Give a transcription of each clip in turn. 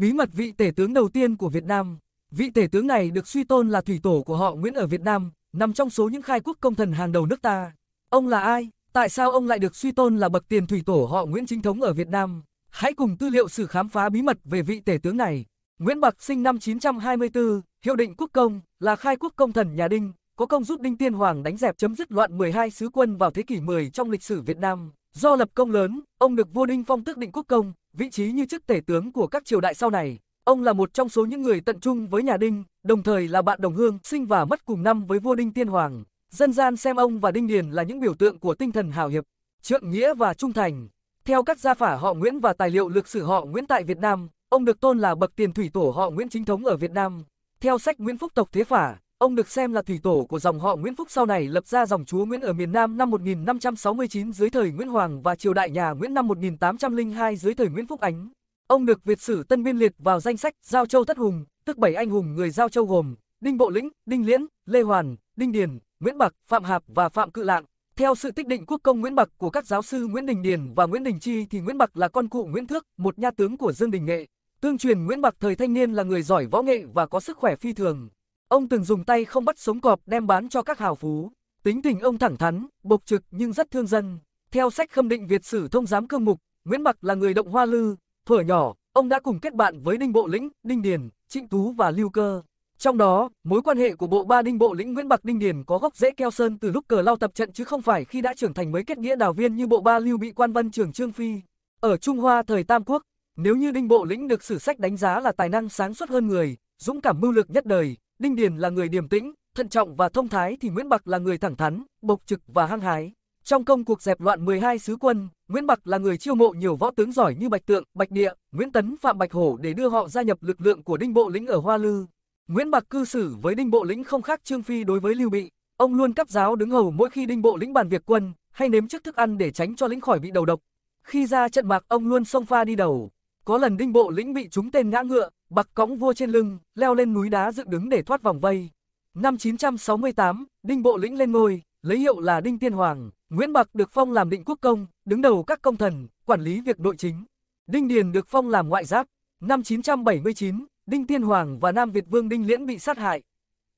Bí mật vị tể tướng đầu tiên của Việt Nam Vị tể tướng này được suy tôn là thủy tổ của họ Nguyễn ở Việt Nam, nằm trong số những khai quốc công thần hàng đầu nước ta. Ông là ai? Tại sao ông lại được suy tôn là bậc tiền thủy tổ họ Nguyễn chính thống ở Việt Nam? Hãy cùng tư liệu sử khám phá bí mật về vị tể tướng này. Nguyễn Bạc sinh năm 924, hiệu định quốc công, là khai quốc công thần nhà Đinh, có công giúp Đinh Tiên Hoàng đánh dẹp chấm dứt loạn 12 sứ quân vào thế kỷ 10 trong lịch sử Việt Nam. Do lập công lớn, ông được vua Đinh phong tước định quốc công, vị trí như chức tể tướng của các triều đại sau này. Ông là một trong số những người tận trung với nhà Đinh, đồng thời là bạn đồng hương, sinh và mất cùng năm với vua Đinh Tiên Hoàng. Dân gian xem ông và Đinh Điền là những biểu tượng của tinh thần hào hiệp, trượng nghĩa và trung thành. Theo các gia phả họ Nguyễn và tài liệu lịch sử họ Nguyễn tại Việt Nam, ông được tôn là bậc tiền thủy tổ họ Nguyễn chính thống ở Việt Nam. Theo sách Nguyễn Phúc tộc Thế Phả, Ông được xem là thủy tổ của dòng họ Nguyễn Phúc sau này lập ra dòng chúa Nguyễn ở miền Nam năm 1569 dưới thời Nguyễn Hoàng và triều đại nhà Nguyễn năm 1802 dưới thời Nguyễn Phúc Ánh. Ông được Việt sử Tân Biên liệt vào danh sách Giao Châu Thất Hùng, tức bảy anh hùng người Giao Châu gồm Đinh Bộ Lĩnh, Đinh Liễn, Lê Hoàn, Đinh Điền, Nguyễn Bạc, Phạm Hạp và Phạm Cự Lạng. Theo sự tích định quốc công Nguyễn Bạc của các giáo sư Nguyễn Đình Điền và Nguyễn Đình Chi thì Nguyễn Bạc là con cụ Nguyễn Thước, một nha tướng của Dương Đình Nghệ. Tương truyền Nguyễn Bạc thời thanh niên là người giỏi võ nghệ và có sức khỏe phi thường. Ông từng dùng tay không bắt sống cọp đem bán cho các hào phú. Tính tình ông thẳng thắn, bộc trực nhưng rất thương dân. Theo sách khâm định Việt sử thông giám cương mục, Nguyễn Mặc là người động hoa lư. Thuở nhỏ, ông đã cùng kết bạn với Đinh Bộ Lĩnh, Đinh Điền, Trịnh Tú và Lưu Cơ. Trong đó, mối quan hệ của bộ ba Đinh Bộ Lĩnh Nguyễn Bạc Đinh Điền có gốc rễ keo sơn từ lúc cờ lao tập trận chứ không phải khi đã trưởng thành mới kết nghĩa đào viên như bộ ba Lưu Bị Quan Văn Trường Trương Phi. Ở Trung Hoa thời Tam Quốc, nếu như Đinh Bộ Lĩnh được sử sách đánh giá là tài năng sáng suốt hơn người, dũng cảm mưu lược nhất đời, Đinh Điền là người điềm tĩnh, thận trọng và thông thái thì Nguyễn Bạc là người thẳng thắn, bộc trực và hăng hái. Trong công cuộc dẹp loạn 12 sứ quân, Nguyễn Bạc là người chiêu mộ nhiều võ tướng giỏi như Bạch Tượng, Bạch Địa, Nguyễn Tấn, Phạm Bạch Hổ để đưa họ gia nhập lực lượng của Đinh Bộ Lĩnh ở Hoa Lư. Nguyễn Bạc cư xử với Đinh Bộ Lĩnh không khác Trương Phi đối với Lưu Bị. Ông luôn cắp giáo đứng hầu mỗi khi Đinh Bộ Lĩnh bàn việc quân, hay nếm trước thức ăn để tránh cho lính khỏi bị đầu độc. Khi ra trận mạc ông luôn xông pha đi đầu. Có lần Đinh Bộ Lĩnh bị trúng tên ngã ngựa, Bạc cõng vua trên lưng, leo lên núi đá dựng đứng để thoát vòng vây. Năm 968, Đinh Bộ lĩnh lên ngôi, lấy hiệu là Đinh Tiên Hoàng. Nguyễn Bạc được phong làm định quốc công, đứng đầu các công thần, quản lý việc nội chính. Đinh Điền được phong làm ngoại giáp. Năm 979, Đinh Tiên Hoàng và Nam Việt Vương Đinh Liễn bị sát hại.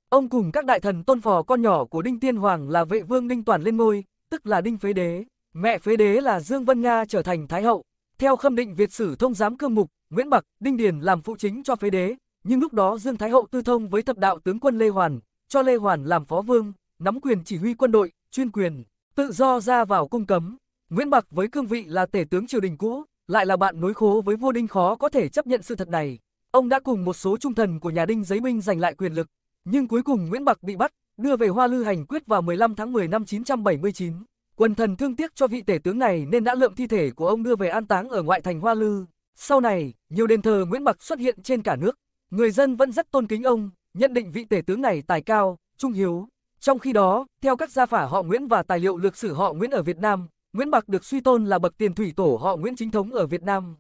Ông cùng các đại thần tôn phò con nhỏ của Đinh Tiên Hoàng là vệ vương Đinh Toàn lên ngôi, tức là Đinh Phế Đế. Mẹ Phế Đế là Dương Vân Nga trở thành Thái Hậu. Theo khâm định Việt sử thông giám cương mục, Nguyễn Bạc, Đinh Điền làm phụ chính cho phế đế, nhưng lúc đó Dương Thái Hậu tư thông với thập đạo tướng quân Lê Hoàn, cho Lê Hoàn làm phó vương, nắm quyền chỉ huy quân đội, chuyên quyền, tự do ra vào cung cấm. Nguyễn Bạc với cương vị là tể tướng triều đình cũ, lại là bạn nối khố với vua Đinh khó có thể chấp nhận sự thật này. Ông đã cùng một số trung thần của nhà Đinh giấy binh giành lại quyền lực, nhưng cuối cùng Nguyễn Bạc bị bắt, đưa về Hoa Lư hành quyết vào 15 tháng 10 năm 979. Quân thần thương tiếc cho vị tể tướng này nên đã lượm thi thể của ông đưa về an táng ở ngoại thành Hoa Lư. Sau này, nhiều đền thờ Nguyễn Bạc xuất hiện trên cả nước. Người dân vẫn rất tôn kính ông, nhận định vị tể tướng này tài cao, trung hiếu. Trong khi đó, theo các gia phả họ Nguyễn và tài liệu lược sử họ Nguyễn ở Việt Nam, Nguyễn Bạc được suy tôn là bậc tiền thủy tổ họ Nguyễn chính thống ở Việt Nam.